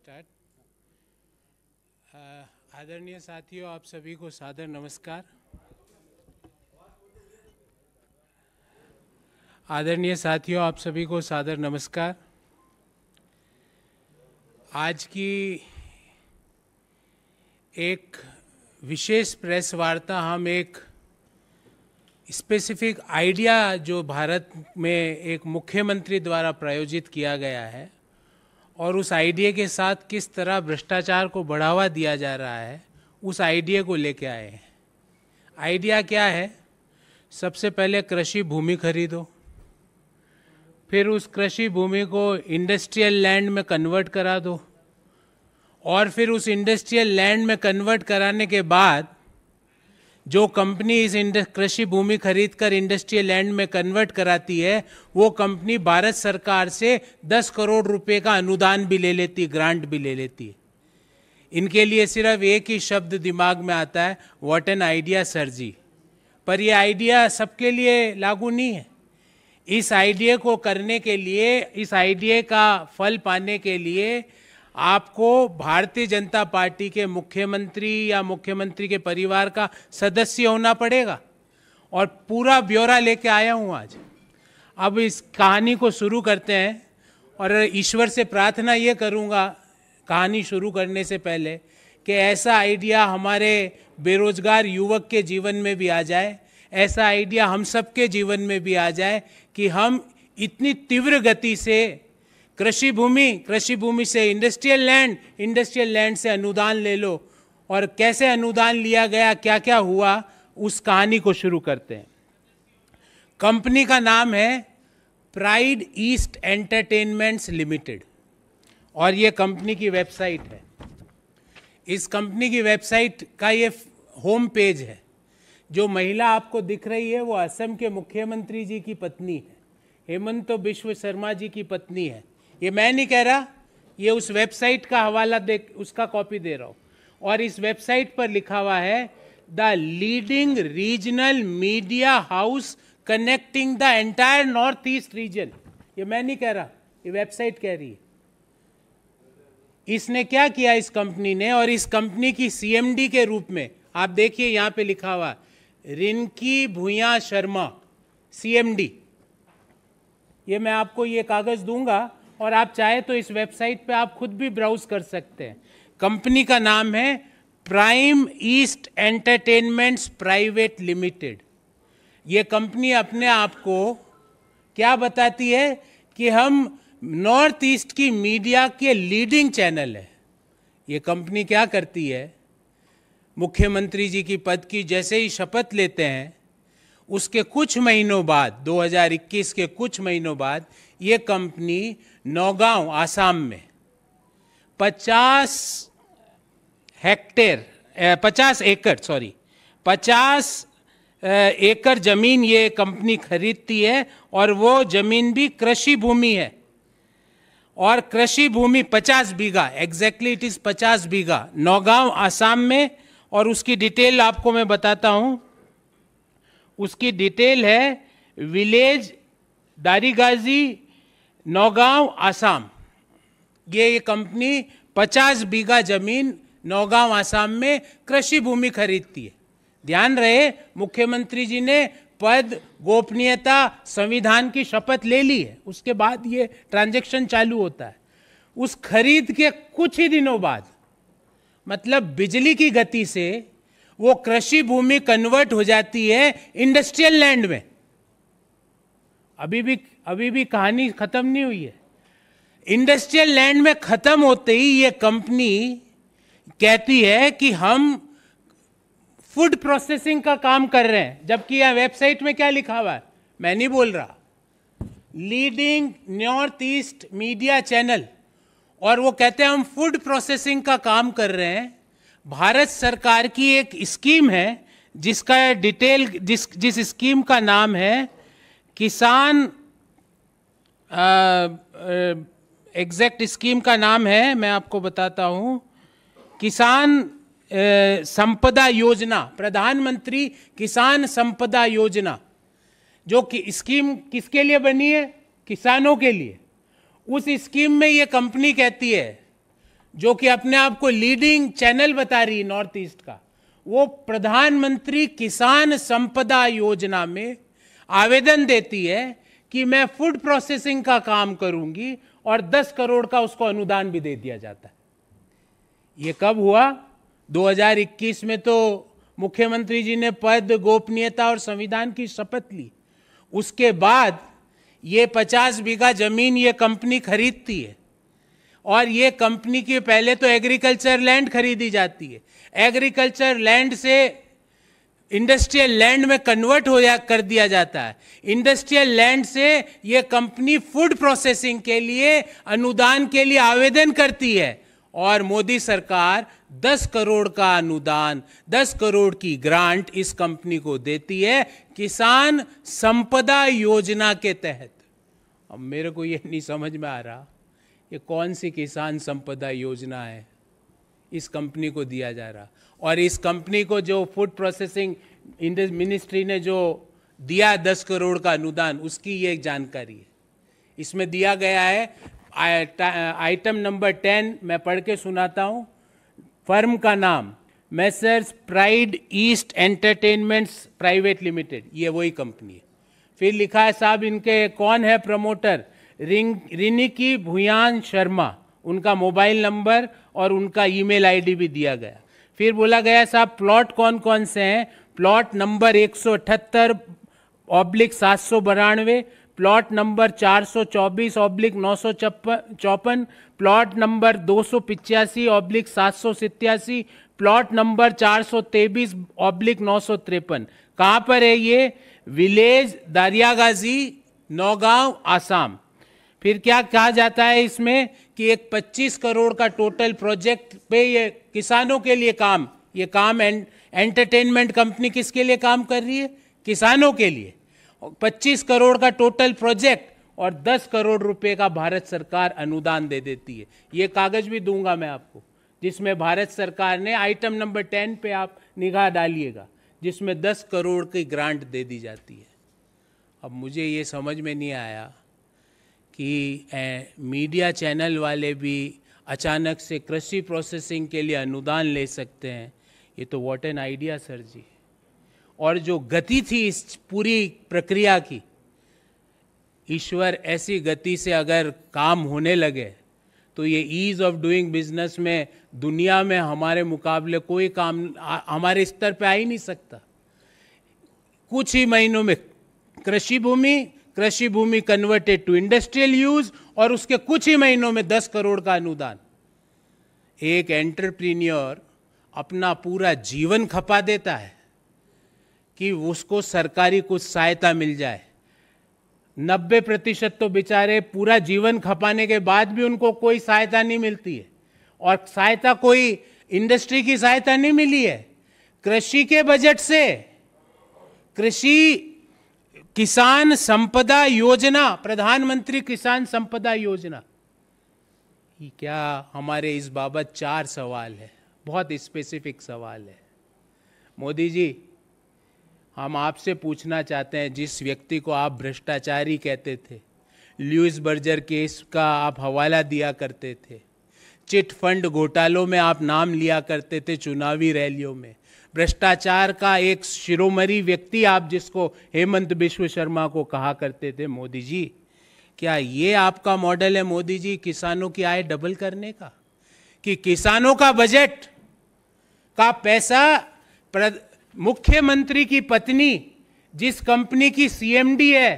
Start uh, आदरणीय साथियों आप सभी को सादर नमस्कार आदरणीय साथियों आप सभी को सादर नमस्कार आज की एक विशेष प्रेस वार्ता हम एक स्पेसिफिक आइडिया जो भारत में एक मुख्यमंत्री द्वारा प्रायोजित किया गया है और उस आइडिया के साथ किस तरह भ्रष्टाचार को बढ़ावा दिया जा रहा है उस आइडिया को लेके आए हैं आइडिया क्या है सबसे पहले कृषि भूमि खरीदो फिर उस कृषि भूमि को इंडस्ट्रियल लैंड में कन्वर्ट करा दो और फिर उस इंडस्ट्रियल लैंड में कन्वर्ट कराने के बाद जो कंपनी इस कृषि भूमि खरीदकर इंडस्ट्रियल लैंड में कन्वर्ट कराती है वो कंपनी भारत सरकार से 10 करोड़ रुपए का अनुदान भी ले लेती ग्रांट भी ले लेती इनके लिए सिर्फ एक ही शब्द दिमाग में आता है what an idea sir ji पर यह आइडिया सबके लिए लागू नहीं है इस आइडिया को करने के लिए इस आइडिया का फल पाने के लिए आपको भारतीय जनता पार्टी के मुख्यमंत्री या मुख्यमंत्री के परिवार का सदस्य होना पड़ेगा और पूरा ब्यौरा लेके आया हूँ आज अब इस कहानी को शुरू करते हैं और ईश्वर से प्रार्थना ये करूँगा कहानी शुरू करने से पहले कि ऐसा आइडिया हमारे बेरोजगार युवक के जीवन में भी आ जाए ऐसा आइडिया हम सब के जीवन में भी आ जाए कि हम इतनी तीव्र गति से कृषि भूमि कृषि भूमि से इंडस्ट्रियल लैंड इंडस्ट्रियल लैंड से अनुदान ले लो और कैसे अनुदान लिया गया क्या क्या हुआ उस कहानी को शुरू करते हैं कंपनी का नाम है प्राइड ईस्ट एंटरटेनमेंट्स लिमिटेड और ये कंपनी की वेबसाइट है इस कंपनी की वेबसाइट का ये होम पेज है जो महिला आपको दिख रही है वो असम के मुख्यमंत्री जी की पत्नी है हेमंत तो विश्व शर्मा जी की पत्नी है ये मैं नहीं कह रहा ये उस वेबसाइट का हवाला दे उसका कॉपी दे रहा हूँ और इस वेबसाइट पर लिखा हुआ है the leading regional media house connecting the entire north east region ये मैं नहीं कह रहा ये वेबसाइट कह रही है इसने क्या किया इस कंपनी ने और इस कंपनी की सीएमडी के रूप में आप देखिए यहां पे लिखा हुआ रिंकी भूया शर्मा सीएमडी ये मैं आपको ये कागज़ दूंगा और आप चाहे तो इस वेबसाइट पे आप खुद भी ब्राउज कर सकते हैं कंपनी का नाम है prime east entertainments private limited ये कंपनी अपने आप को क्या बताती है कि हम नॉर्थ ईस्ट की मीडिया के लीडिंग चैनल है ये कंपनी क्या करती है मुख्यमंत्री जी की पद की जैसे ही शपथ लेते हैं उसके कुछ महीनों बाद 2021 के कुछ महीनों बाद ये कंपनी नौगांव आसाम में 50 हेक्टेयर पचास एकड़ सॉरी 50 एकड़ जमीन ये कंपनी खरीदती है और वो जमीन भी कृषि भूमि है और कृषि भूमि 50 bigha exactly it is 50 bigha Nagaon Assam में और उसकी डिटेल आपको मैं बताता हूं उसकी डिटेल है विलेज दारीगाजी नौगांव आसाम ये ये कंपनी 50 बीघा जमीन नौगांव आसाम में कृषि भूमि खरीदती है ध्यान रहे मुख्यमंत्री जी ने पद गोपनीयता संविधान की शपथ ले ली है उसके बाद ये ट्रांजैक्शन चालू होता है उस खरीद के कुछ ही दिनों बाद मतलब बिजली की गति से वो कृषि भूमि कन्वर्ट हो जाती है इंडस्ट्रियल लैंड में अभी भी अभी भी कहानी ख़त्म नहीं हुई है इंडस्ट्रियल लैंड में ख़त्म होते ही ये कंपनी कहती है कि हम फूड प्रोसेसिंग का काम कर रहे हैं जबकि यह वेबसाइट में क्या लिखा हुआ है मैं नहीं बोल रहा leading north east media channel और वो कहते हैं हम फूड प्रोसेसिंग का काम कर रहे हैं भारत सरकार की एक स्कीम है जिसका डिटेल जिस जिस स्कीम का नाम है किसान एग्जैक्ट स्कीम का नाम है मैं आपको बताता हूँ किसान संपदा योजना प्रधानमंत्री किसान संपदा योजना जो कि स्कीम किसके लिए बनी है किसानों के लिए उस स्कीम में ये कंपनी कहती है जो कि अपने आप को लीडिंग चैनल बता रही है नॉर्थ ईस्ट का वो प्रधानमंत्री किसान संपदा योजना में आवेदन देती है कि मैं फूड प्रोसेसिंग का काम करूंगी और 10 करोड़ का उसको अनुदान भी दे दिया जाता है ये कब हुआ 2021 में तो मुख्यमंत्री जी ने पद गोपनीयता और संविधान की शपथ ली उसके बाद ये 50 बीघा जमीन ये कंपनी खरीदती है और ये कंपनी की पहले तो एग्रीकल्चर लैंड खरीदी जाती है एग्रीकल्चर लैंड से इंडस्ट्रियल लैंड में कन्वर्ट हो जा कर दिया जाता है इंडस्ट्रियल लैंड से ये कंपनी फूड प्रोसेसिंग के लिए अनुदान के लिए आवेदन करती है और मोदी सरकार 10 करोड़ का अनुदान 10 करोड़ की ग्रांट इस कंपनी को देती है किसान संपदा योजना के तहत अब मेरे को ये नहीं समझ में आ रहा ये कौन सी किसान संपदा योजना है इस कंपनी को दिया जा रहा और इस कंपनी को जो फूड प्रोसेसिंग मिनिस्ट्री ने जो दिया दस करोड़ का अनुदान उसकी ये जानकारी है इसमें दिया गया है आइटम नंबर टेन मैं पढ़ के सुनाता हूँ फर्म का नाम Messrs pride east entertainments private limited ये वही कंपनी है फिर लिखा है साहब इनके कौन है प्रमोटर रिंग रिनिकी भुयान शर्मा उनका मोबाइल नंबर और उनका ईमेल आईडी भी दिया गया फिर बोला गया साहब प्लॉट कौन कौन से हैं प्लॉट नंबर एक सौ अठहत्तर ऑब्लिक सात सौ बानवे प्लॉट नंबर चौबीस ऑब्लिक नौ सौ चौपन प्लॉट नंबर दो सौ पिचासी ऑब्लिक सात सौ सितयासी प्लॉट नंबर चार सौ तेईस ऑब्लिक नौ सौ तिरपन कहाँ पर है ये विलेज दारियागाजी नौगांव आसाम फिर क्या कहा जाता है इसमें कि एक 25 करोड़ का टोटल प्रोजेक्ट पे ये किसानों के लिए काम ये काम एंड एंटरटेनमेंट कंपनी किसके लिए काम कर रही है किसानों के लिए 25 करोड़ का टोटल प्रोजेक्ट और 10 करोड़ रुपए का भारत सरकार अनुदान दे देती है ये कागज भी दूंगा मैं आपको जिसमें भारत सरकार ने आइटम नंबर टेन पे आप निगाह डालिएगा जिसमें दस करोड़ की ग्रांट दे दी जाती है अब मुझे ये समझ में नहीं आया कि ए, मीडिया चैनल वाले भी अचानक से कृषि प्रोसेसिंग के लिए अनुदान ले सकते हैं ये तो what an idea sir ji और जो गति थी इस पूरी प्रक्रिया की ईश्वर ऐसी गति से अगर काम होने लगे तो ये ईज़ ऑफ डूइंग बिजनेस में दुनिया में हमारे मुकाबले कोई काम आ, हमारे स्तर पे आ ही नहीं सकता कुछ ही महीनों में कृषि भूमि कृषि भूमि कन्वर्टेड टू इंडस्ट्रियल यूज और उसके कुछ ही महीनों में दस करोड़ का अनुदान एक एंटरप्रीनियर अपना पूरा जीवन खपा देता है कि उसको सरकारी कुछ सहायता मिल जाए नब्बे प्रतिशत तो बेचारे पूरा जीवन खपाने के बाद भी उनको कोई सहायता नहीं मिलती है और सहायता कोई इंडस्ट्री की सहायता नहीं मिली है कृषि के बजट से कृषि किसान संपदा योजना प्रधानमंत्री किसान संपदा योजना क्या हमारे इस बाबत चार सवाल है बहुत स्पेसिफिक सवाल है मोदी जी हम आपसे पूछना चाहते हैं जिस व्यक्ति को आप भ्रष्टाचारी कहते थे ल्यूज बर्जर केस का आप हवाला दिया करते थे चिट फंड घोटालों में आप नाम लिया करते थे चुनावी रैलियों में भ्रष्टाचार का एक शिरोमणि व्यक्ति आप जिसको हेमंत विश्व शर्मा को कहा करते थे मोदी जी क्या ये आपका मॉडल है मोदी जी किसानों की आय डबल करने का कि किसानों का बजट का पैसा मुख्यमंत्री की पत्नी जिस कंपनी की सीएमडी है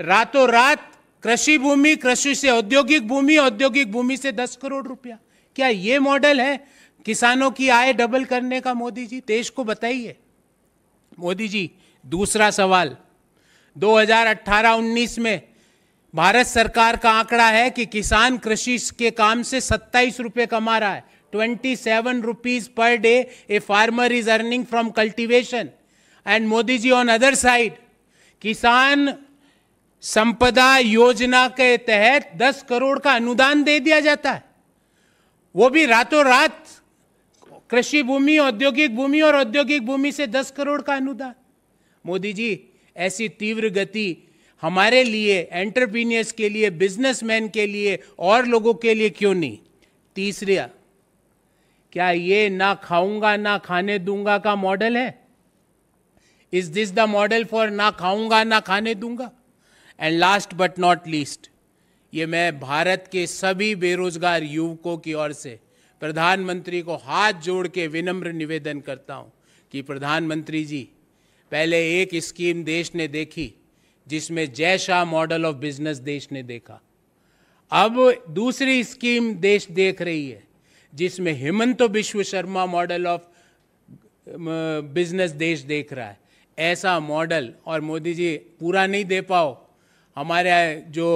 रातों रात कृषि भूमि कृषि से औद्योगिक भूमि औद्योगिक भूमि से दस करोड़ रुपया क्या ये मॉडल है किसानों की आय डबल करने का मोदी जी देश को बताइए मोदी जी दूसरा सवाल 2018-19 में भारत सरकार का आंकड़ा है कि किसान कृषि के काम से सत्ताईस रुपये कमा रहा है twenty seven rupees per day a farmer is earning from cultivation and Modi ji on other side Kisan Sampada योजना के तहत दस करोड़ का अनुदान दे दिया जाता है वो भी रातों रात कृषि भूमि औद्योगिक भूमि और औद्योगिक भूमि से दस करोड़ का अनुदान मोदी जी ऐसी तीव्र गति हमारे लिए एंटरप्रीनियर्स के लिए बिजनेसमैन के लिए और लोगों के लिए क्यों नहीं तीसरा क्या ये ना खाऊंगा ना खाने दूंगा का मॉडल है is this the model for ना खाऊंगा ना खाने दूंगा and last but not least ये मैं भारत के सभी बेरोजगार युवकों की ओर से प्रधानमंत्री को हाथ जोड़ के विनम्र निवेदन करता हूँ कि प्रधानमंत्री जी पहले एक स्कीम देश ने देखी जिसमें जय शाह मॉडल ऑफ बिजनेस देश ने देखा अब दूसरी स्कीम देश देख रही है जिसमें हेमंत तो विश्व शर्मा मॉडल ऑफ बिजनेस देश देख रहा है ऐसा मॉडल और मोदी जी पूरा नहीं दे पाओ हमारे जो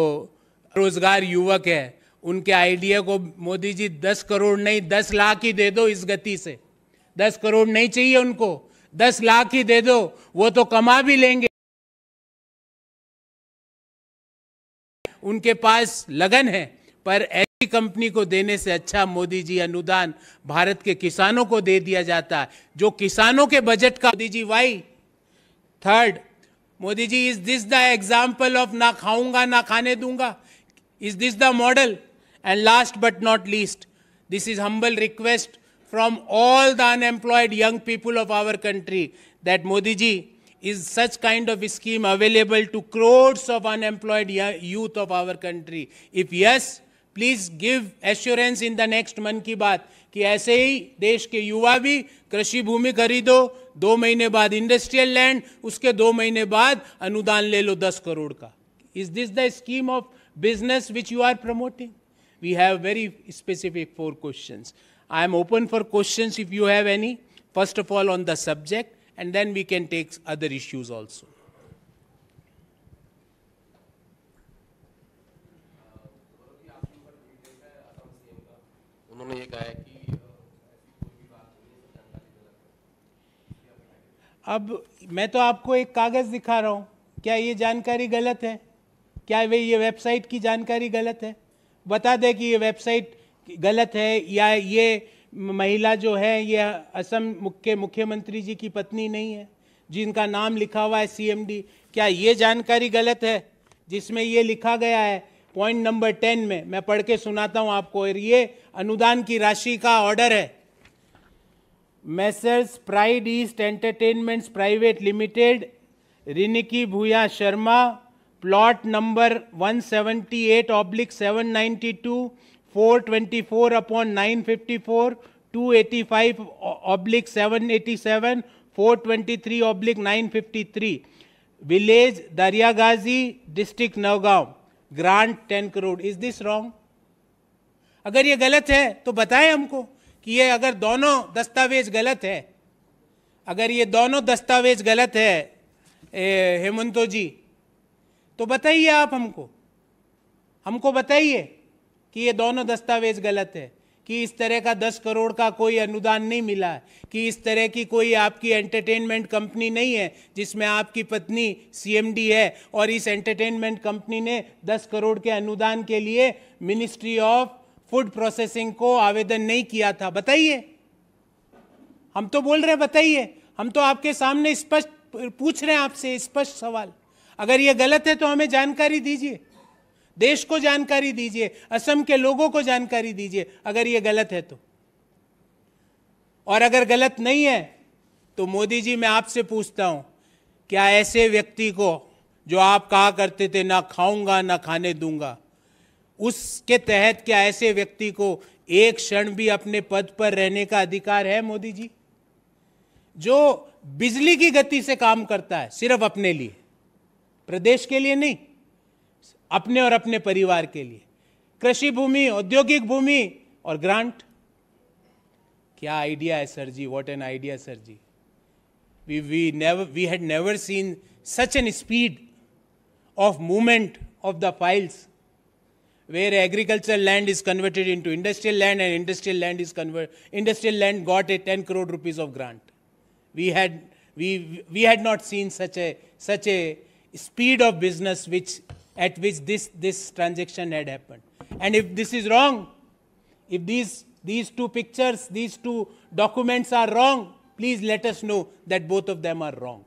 रोजगार युवक है उनके आइडिया को मोदी जी दस करोड़ नहीं दस लाख ही दे दो इस गति से दस करोड़ नहीं चाहिए उनको दस लाख ही दे दो वो तो कमा भी लेंगे उनके पास लगन है पर ऐसी कंपनी को देने से अच्छा मोदी जी अनुदान भारत के किसानों को दे दिया जाता है जो किसानों के बजट का Modi ji why third Modi ji is this the example of ना खाऊंगा ना खाने दूंगा is this the model And last but not least, this is humble request from all the unemployed young people of our country that Modi ji is such kind of scheme available to crores of unemployed youth of our country. If yes, please give assurance in the next Mann Ki बात कि ऐसे ही देश के युवा भी कृषि भूमि खरीदो दो mahine baad industrial land uske दो mahine baad anudan le lo 10 crore ka is this the scheme of business which you are promoting we have very specific four questions. I am open for questions if you have any, first of all on the subject, and then we can take other issues also. उन्होंने ये कहा है कि अब मैं तो आपको एक कागज़ दिखा रहा हूं क्या ये जानकारी गलत है क्या वे ये वेबसाइट की जानकारी गलत है बता दे कि ये वेबसाइट गलत है या ये महिला जो है ये असम के मुख्यमंत्री जी की पत्नी नहीं है जिनका नाम लिखा हुआ है सीएमडी क्या ये जानकारी गलत है जिसमें ये लिखा गया है पॉइंट नंबर टेन में मैं पढ़ के सुनाता हूँ आपको और ये अनुदान की राशि का ऑर्डर है Messrs pride east entertainments private limited Riniki Bhuyan Sharma plot number 178 oblique seven 424 upon 954 285 oblique twenty three oblique three village Dariagaji district Nagaon grant ten crore is this wrong अगर ये गलत है तो बताएं हमको कि ये अगर दोनों दस्तावेज गलत है अगर ये दोनों दस्तावेज गलत है हेमंतो जी तो बताइए आप हमको हमको बताइए कि ये दोनों दस्तावेज गलत है कि इस तरह का दस करोड़ का कोई अनुदान नहीं मिला है कि इस तरह की कोई आपकी एंटरटेनमेंट कंपनी नहीं है जिसमें आपकी पत्नी सीएमडी है और इस एंटरटेनमेंट कंपनी ने दस करोड़ के अनुदान के लिए मिनिस्ट्री ऑफ फूड प्रोसेसिंग को आवेदन नहीं किया था बताइए हम तो बोल रहे हैं बताइए हम तो आपके सामने स्पष्ट पूछ रहे हैं आपसे स्पष्ट सवाल अगर ये गलत है तो हमें जानकारी दीजिए देश को जानकारी दीजिए असम के लोगों को जानकारी दीजिए अगर ये गलत है तो और अगर गलत नहीं है तो मोदी जी मैं आपसे पूछता हूं क्या ऐसे व्यक्ति को जो आप कहा करते थे ना खाऊंगा ना खाने दूंगा उसके तहत क्या ऐसे व्यक्ति को एक क्षण भी अपने पद पर रहने का अधिकार है मोदी जी जो बिजली की गति से काम करता है सिर्फ अपने लिए प्रदेश के लिए नहीं अपने और अपने परिवार के लिए कृषि भूमि औद्योगिक भूमि और ग्रांट क्या आइडिया है sir ji what an idea sir ji we we never we had never seen such an speed of movement of the files where agriculture land is converted in to industrial land and industrial land is convert industrial land got a ten crore rupees of grant we had we we had not seen such a such a speed of business which, at which this, this transaction had happened. And if this is wrong, if these, these two pictures, these two documents are wrong, please let us know that both of them are wrong.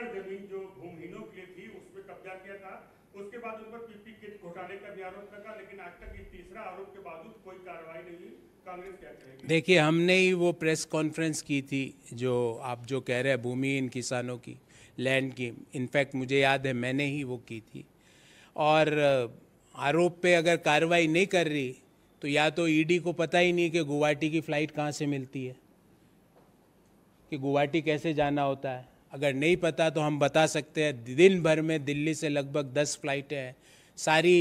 एकड़ जमीन जो भूमिहीनों के लिए थी उसमें कब्जा किया था उसके बाद उन पर पीपी किट घोटाले का भी आरोप लगा लेकिन आज तक ये तीसरा आरोप के बावजूद कोई कार्रवाई नहीं कांग्रेस क्या करेगी देखिए हमने ही वो प्रेस कॉन्फ्रेंस की थी जो आप जो कह रहे हैं भूमि इन किसानों की लैंड की इनफैक्ट मुझे याद है मैंने ही वो की थी और आरोप पे अगर कार्रवाई नहीं कर रही तो या तो ईडी को पता ही नहीं कि गुवाहाटी की फ़्लाइट कहाँ से मिलती है कि गुवाहाटी कैसे जाना होता है अगर नहीं पता तो हम बता सकते हैं दिन भर में दिल्ली से लगभग दस फ्लाइटें हैं सारी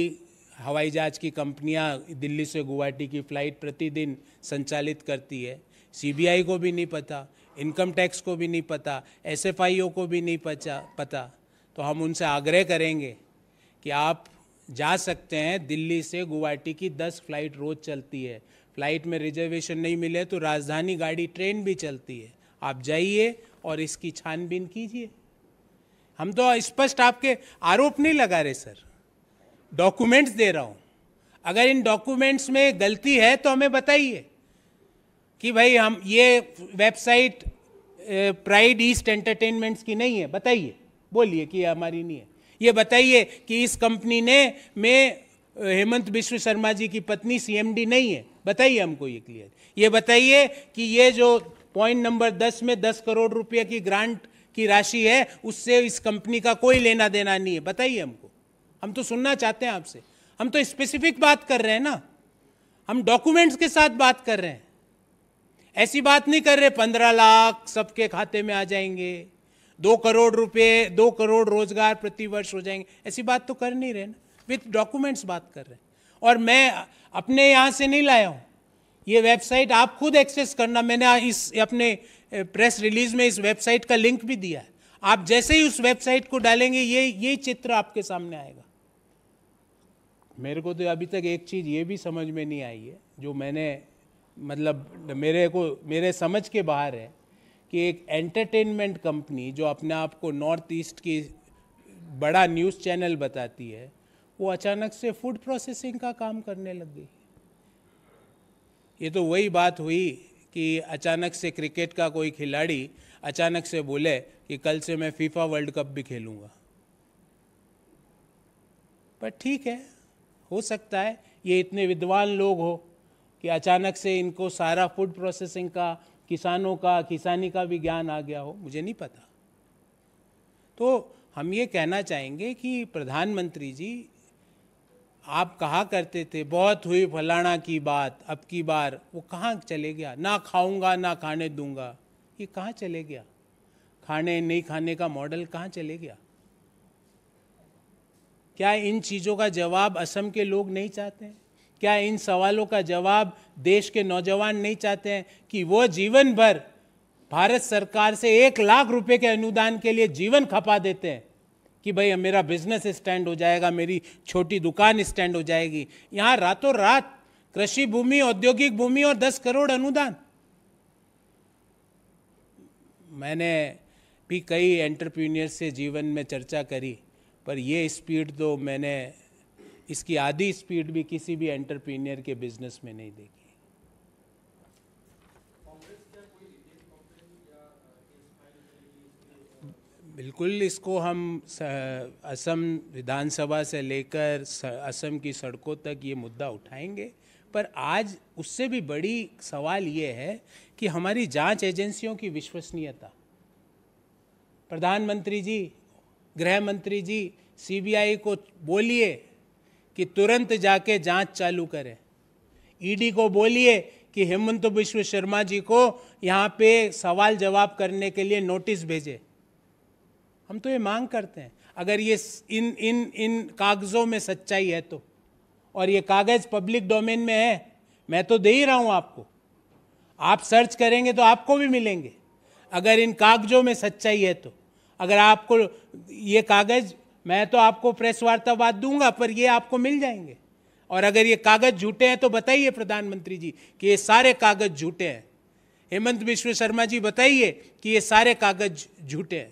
हवाई जहाज की कंपनियां दिल्ली से गुवाहाटी की फ़्लाइट प्रतिदिन संचालित करती है सीबीआई को भी नहीं पता इनकम टैक्स को भी नहीं पता एसएफआईओ को भी नहीं पचा पता तो हम उनसे आग्रह करेंगे कि आप जा सकते हैं दिल्ली से गुवाहाटी की दस फ्लाइट रोज़ चलती है फ्लाइट में रिजर्वेशन नहीं मिले तो राजधानी गाड़ी ट्रेन भी चलती है आप जाइए और इसकी छानबीन कीजिए हम तो स्पष्ट आपके आरोप नहीं लगा रहे सर डॉक्यूमेंट्स दे रहा हूँ अगर इन डॉक्यूमेंट्स में गलती है तो हमें बताइए कि भाई हम ये वेबसाइट प्राइड ईस्ट एंटरटेनमेंट्स की नहीं है बताइए बोलिए कि हमारी नहीं है ये बताइए कि इस कंपनी ने में हेमंत विश्व शर्मा जी की पत्नी सीएमडी नहीं है बताइए हमको ये क्लियर ये बताइए कि ये जो पॉइंट नंबर दस में दस करोड़ रुपये की ग्रांट की राशि है उससे इस कंपनी का कोई लेना देना नहीं है बताइए हमको हम तो सुनना चाहते हैं आपसे हम तो स्पेसिफिक बात कर रहे हैं ना हम डॉक्यूमेंट्स के साथ बात कर रहे हैं ऐसी बात नहीं कर रहे पंद्रह लाख सबके खाते में आ जाएंगे दो करोड़ रुपए दो करोड़ रोजगार प्रतिवर्ष हो जाएंगे ऐसी बात तो कर नहीं रहे ना विथ डॉक्यूमेंट्स बात कर रहे हैं और मैं अपने यहां से नहीं लाया हूं ये वेबसाइट आप खुद एक्सेस करना मैंने इस अपने प्रेस रिलीज में इस वेबसाइट का लिंक भी दिया है आप जैसे ही उस वेबसाइट को डालेंगे ये ये चित्र आपके सामने आएगा मेरे को तो अभी तक एक चीज़ ये भी समझ में नहीं आई है जो मैंने मतलब मेरे को मेरे समझ के बाहर है कि एक एंटरटेनमेंट कंपनी जो अपने आप को नॉर्थ ईस्ट की बड़ा न्यूज़ चैनल बताती है वो अचानक से फूड प्रोसेसिंग का काम करने लग गई ये तो वही बात हुई कि अचानक से क्रिकेट का कोई खिलाड़ी अचानक से बोले कि कल से मैं फीफा वर्ल्ड कप भी खेलूँगा पर ठीक है हो सकता है ये इतने विद्वान लोग हो कि अचानक से इनको सारा फूड प्रोसेसिंग का किसानों का किसानी का भी ज्ञान आ गया हो मुझे नहीं पता तो हम ये कहना चाहेंगे कि प्रधानमंत्री जी आप कहा करते थे बहुत हुई फलाना की बात अब की बार वो कहाँ चले गया ना खाऊंगा ना खाने दूंगा ये कहाँ चले गया खाने नहीं खाने का मॉडल कहाँ चले गया क्या इन चीज़ों का जवाब असम के लोग नहीं चाहते हैं क्या इन सवालों का जवाब देश के नौजवान नहीं चाहते हैं कि वो जीवन भर भारत सरकार से एक लाख रुपए के अनुदान के लिए जीवन खपा देते हैं कि भाई मेरा बिजनेस स्टैंड हो जाएगा मेरी छोटी दुकान स्टैंड हो जाएगी यहाँ रातों रात कृषि भूमि औद्योगिक भूमि और दस करोड़ अनुदान मैंने भी कई एंटरप्रीनियर से जीवन में चर्चा करी पर ये स्पीड तो मैंने इसकी आधी स्पीड भी किसी भी एंटरप्रीनियर के बिजनेस में नहीं देखी बिल्कुल इसको हम असम विधानसभा से लेकर असम की सड़कों तक ये मुद्दा उठाएंगे पर आज उससे भी बड़ी सवाल ये है कि हमारी जांच एजेंसियों की विश्वसनीयता प्रधानमंत्री जी गृह मंत्री जी सीबीआई को बोलिए कि तुरंत जाके जांच चालू करें ईडी को बोलिए कि हेमंत विश्व शर्मा जी को यहाँ पे सवाल जवाब करने के लिए नोटिस भेजें हम तो ये मांग करते हैं अगर ये इन इन इन कागज़ों में सच्चाई है तो और ये कागज़ पब्लिक डोमेन में है मैं तो दे ही रहा हूँ आपको आप सर्च करेंगे तो आपको भी मिलेंगे अगर इन कागजों में सच्चाई है तो अगर आपको ये कागज़ मैं तो आपको प्रेस वार्तावाद दूंगा पर ये आपको मिल जाएंगे और अगर ये कागज़ झूठे हैं तो बताइए प्रधानमंत्री जी कि ये सारे कागज़ झूठे हैं हेमंत विश्व शर्मा जी बताइए कि ये सारे कागज़ झूठे हैं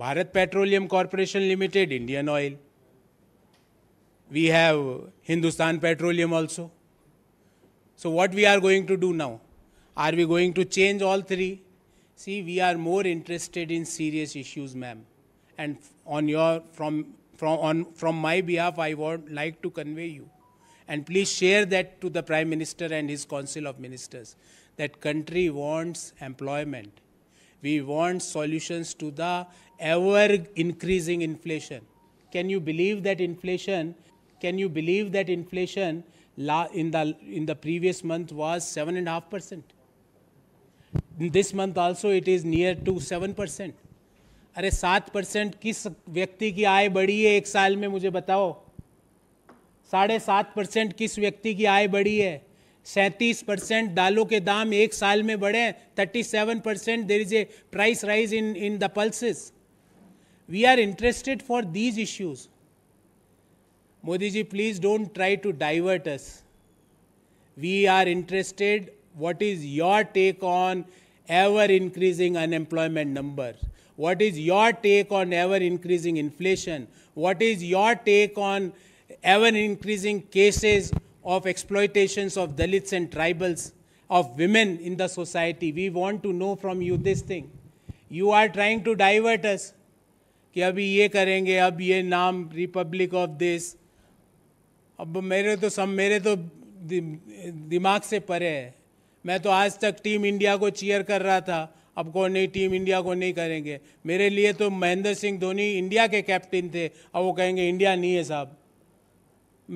Bharat Petroleum Corporation Limited, Indian Oil. We have Hindustan Petroleum also. So what we are going to do now? Are we going to change all three? See, we are more interested in serious issues, ma'am. And on your, from, from, on, from my behalf, I would like to convey you. And please share that to the Prime Minister and his Council of Ministers, that country wants employment We want solutions to the ever increasing inflation. Can you believe that inflation? Can you believe that inflation la- in the in the previous month was seven and a half percent? This month also it is near to 7% percent. अरे सात percent किस व्यक्ति की आय बढ़ी है एक साल में मुझे बताओ साढ़े सात परसेंट किस व्यक्ति की आय बढ़ी 37 परसेंट दालों के दाम एक साल में बढ़े thirty seven percent there is a price rise in in the pulses we are interested for these issues Modi ji please don't try to divert us we are interested what is your take on ever increasing unemployment number what is your take on ever increasing inflation what is your take on ever increasing cases of exploitations of Dalits and tribals, of women in the society. We want to know from you this thing. You are trying to divert us. कि अभी ये करेंगे अब ये नाम Republic of this अब मेरे तो सब मेरे तो दि, दिमाग से परे है मैं तो आज तक टीम इंडिया को चीयर कर रहा था अब को नहीं टीम इंडिया को नहीं करेंगे मेरे लिए तो महेंद्र सिंह धोनी इंडिया के कैप्टन थे अब वो कहेंगे इंडिया नहीं है साहब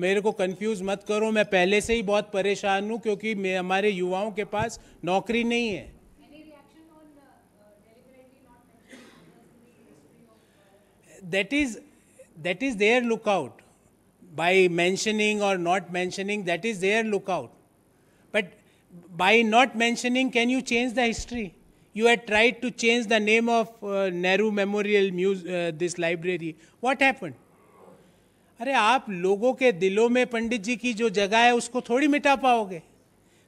मेरे को कंफ्यूज मत करो मैं पहले से ही बहुत परेशान हूँ क्योंकि मैं हमारे युवाओं के पास नौकरी नहीं है that is that is their lookout by mentioning और not mentioning that is their lookout but by not mentioning can you change the history you had tried to change the name of Nehru memorial museum this library what happened अरे आप लोगों के दिलों में पंडित जी की जो जगह है उसको थोड़ी मिटा पाओगे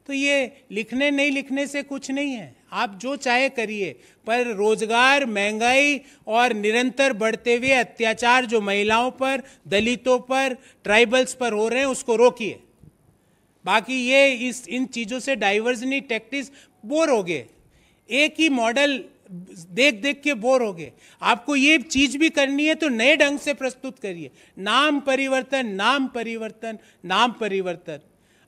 तो ये लिखने नहीं लिखने से कुछ नहीं है आप जो चाहे करिए पर रोजगार महंगाई और निरंतर बढ़ते हुए अत्याचार जो महिलाओं पर दलितों पर ट्राइबल्स पर हो रहे हैं उसको रोकिए बाकी ये इस इन चीज़ों से डाइवर्जनी टैक्टिस बोर हो गए एक ही मॉडल देख देख के बोर हो गए आपको ये चीज भी करनी है तो नए ढंग से प्रस्तुत करिए नाम परिवर्तन नाम परिवर्तन नाम परिवर्तन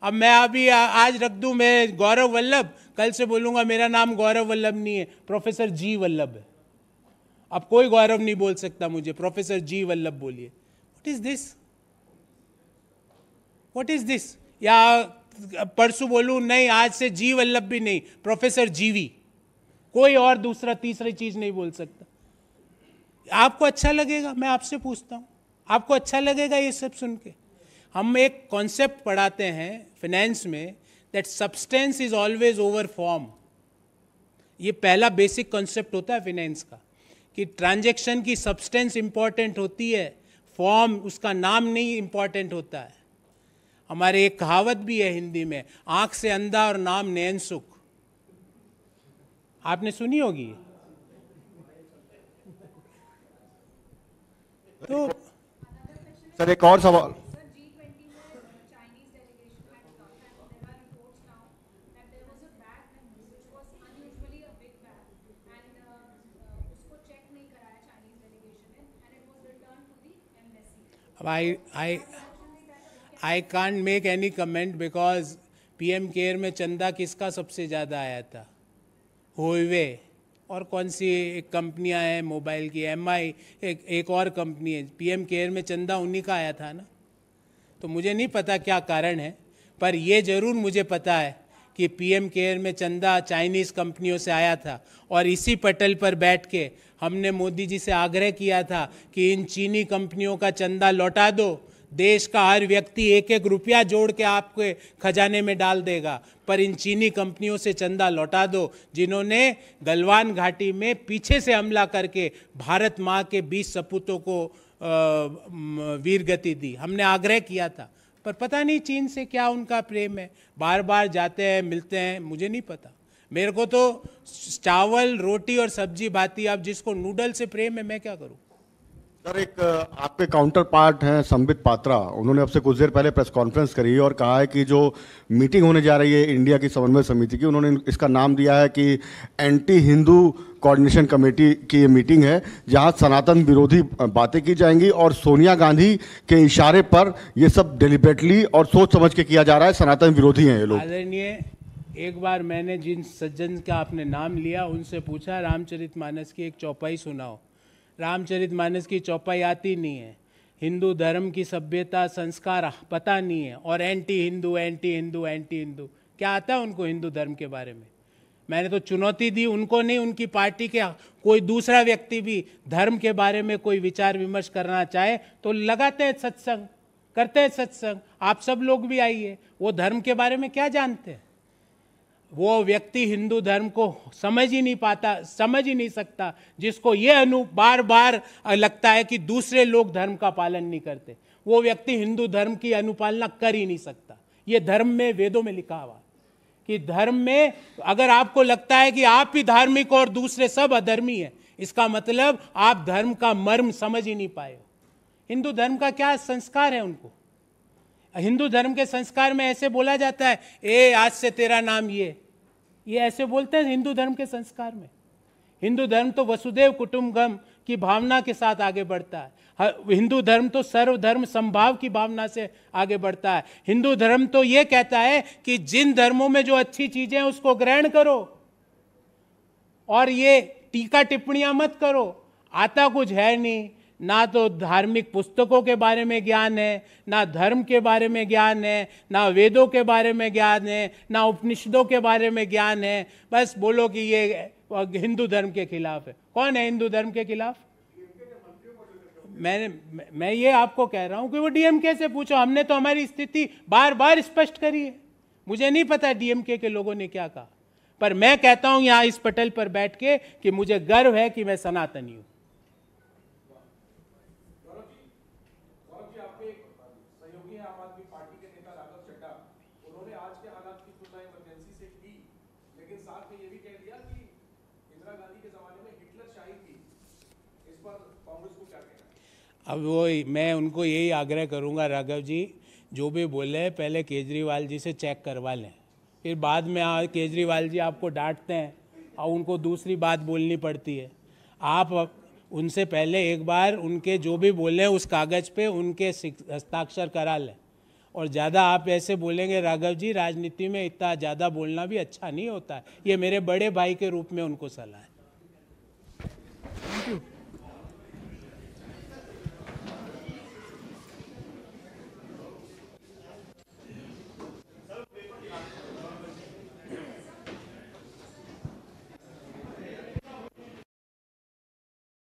अब मैं अभी आज रख दूं मैं गौरव वल्लभ कल से बोलूंगा मेरा नाम गौरव वल्लभ नहीं है प्रोफेसर जी वल्लभ है अब कोई गौरव नहीं बोल सकता मुझे प्रोफेसर जी वल्लभ बोलिए what is this what is this या परसों बोलूं नहीं आज से जी वल्लभ भी नहीं प्रोफेसर जीवी कोई और दूसरा तीसरी चीज नहीं बोल सकता आपको अच्छा लगेगा मैं आपसे पूछता हूँ आपको अच्छा लगेगा ये सब सुन के हम एक कॉन्सेप्ट पढ़ाते हैं फिनेंस में that substance is always over form ये पहला बेसिक कॉन्सेप्ट होता है फिनेंस का कि ट्रांजेक्शन की सब्सटेंस इम्पॉर्टेंट होती है फॉर्म उसका नाम नहीं इम्पॉर्टेंट होता है हमारे एक कहावत भी है हिंदी में आँख से अंधा और नाम नैन सुख आपने सुनी होगी तो सर एक और सवाल I, I, can make any comment because P PM care में चंदा किसका सबसे ज़्यादा आया था होवे और कौन सी कंपनियां हैं मोबाइल की एम आई एक, एक और कंपनी है पीएम केयर में चंदा उन्हीं का आया था ना तो मुझे नहीं पता क्या कारण है पर यह जरूर मुझे पता है कि पीएम केयर में चंदा चाइनीज़ कंपनियों से आया था और इसी पटल पर बैठ के हमने मोदी जी से आग्रह किया था कि इन चीनी कंपनियों का चंदा लौटा दो देश का हर व्यक्ति एक एक रुपया जोड़ के आपके खजाने में डाल देगा पर इन चीनी कंपनियों से चंदा लौटा दो जिन्होंने गलवान घाटी में पीछे से हमला करके भारत माँ के बीस सपूतों को वीरगति दी हमने आग्रह किया था पर पता नहीं चीन से क्या उनका प्रेम है बार बार जाते हैं मिलते हैं मुझे नहीं पता मेरे को तो चावल रोटी और सब्जी भाती अब जिसको नूडल से प्रेम है मैं क्या करूँ सर एक आपके काउंटर पार्ट हैं संबित पात्रा उन्होंने अब से कुछ देर पहले प्रेस कॉन्फ्रेंस करी और कहा है कि जो मीटिंग होने जा रही है इंडिया की समन्वय समिति की उन्होंने इसका नाम दिया है कि एंटी हिंदू कोऑर्डिनेशन कमेटी की ये मीटिंग है जहां सनातन विरोधी बातें की जाएंगी और सोनिया गांधी के इशारे पर ये सब डेलीबेटली और सोच समझ के किया जा रहा है सनातन विरोधी हैं ये लोग एक बार मैंने जिन सज्जन का आपने नाम लिया उनसे पूछा रामचरित मानस की एक चौपाई सुनाओ रामचरित मानस की चौपाई आती नहीं है हिंदू धर्म की सभ्यता संस्कार पता नहीं है और anti Hindu anti Hindu anti Hindu क्या आता है उनको हिंदू धर्म के बारे में मैंने तो चुनौती दी उनको नहीं उनकी पार्टी के कोई दूसरा व्यक्ति भी धर्म के बारे में कोई विचार विमर्श करना चाहे तो लगाते हैं सत्संग करते हैं सत्संग आप सब लोग भी आइए वो धर्म के बारे में क्या जानते हैं वो व्यक्ति हिंदू धर्म को समझ ही नहीं पाता समझ ही नहीं सकता जिसको ये अनु बार बार लगता है कि दूसरे लोग धर्म का पालन नहीं करते वो व्यक्ति हिंदू धर्म की अनुपालना कर ही नहीं सकता ये धर्म में वेदों में लिखा हुआ कि धर्म में अगर आपको लगता है कि आप ही धार्मिक और दूसरे सब अधर्मी हैं इसका मतलब आप धर्म का मर्म समझ ही नहीं पाए हो हिंदू धर्म का क्या संस्कार है उनको हिंदू धर्म के संस्कार में ऐसे बोला जाता है ए आज से तेरा नाम ये ये ऐसे बोलते हैं हिंदू धर्म के संस्कार में हिंदू धर्म तो वसुदेव कुटुम्बम की भावना के साथ आगे बढ़ता है हिंदू धर्म तो सर्वधर्म संभाव की भावना से आगे बढ़ता है हिंदू धर्म तो ये कहता है कि जिन धर्मों में जो अच्छी चीजें हैं उसको ग्रहण करो और ये टीका टिप्पणियां मत करो आता कुछ है नहीं ना तो धार्मिक पुस्तकों के बारे में ज्ञान है ना धर्म के बारे में ज्ञान है ना वेदों के बारे में ज्ञान है ना उपनिषदों के बारे में ज्ञान है बस बोलो कि ये हिंदू धर्म के खिलाफ है कौन है हिंदू धर्म के खिलाफ मैंने मैं ये आपको कह रहा हूँ कि वो डीएमके से पूछो हमने तो हमारी स्थिति बार बार स्पष्ट करी है मुझे नहीं पता डीएमके के लोगों ने क्या कहा पर मैं कहता हूँ यहाँ इस पटल पर बैठ के कि मुझे गर्व है कि मैं सनातनी हूँ बचा इमरजेंसी से की लेकिन साथ में ये भी कह दिया कि इंदिरा गांधी के ज़माने में हिटलर शाही थी इस पर कांग्रेस को क्या कहना अब वो मैं उनको यही आग्रह करूंगा राघव जी जो भी बोले पहले केजरीवाल जी से चेक करवा लें फिर बाद में आ केजरीवाल जी आपको डांटते हैं और उनको दूसरी बात बोलनी पड़ती है आप उनसे पहले एक बार उनके जो भी बोले उस कागज़ पे उनके हस्ताक्षर करा लें और ज़्यादा आप ऐसे बोलेंगे राघव जी राजनीति में इतना ज़्यादा बोलना भी अच्छा नहीं होता है ये मेरे बड़े भाई के रूप में उनको सलाह है थैंक यू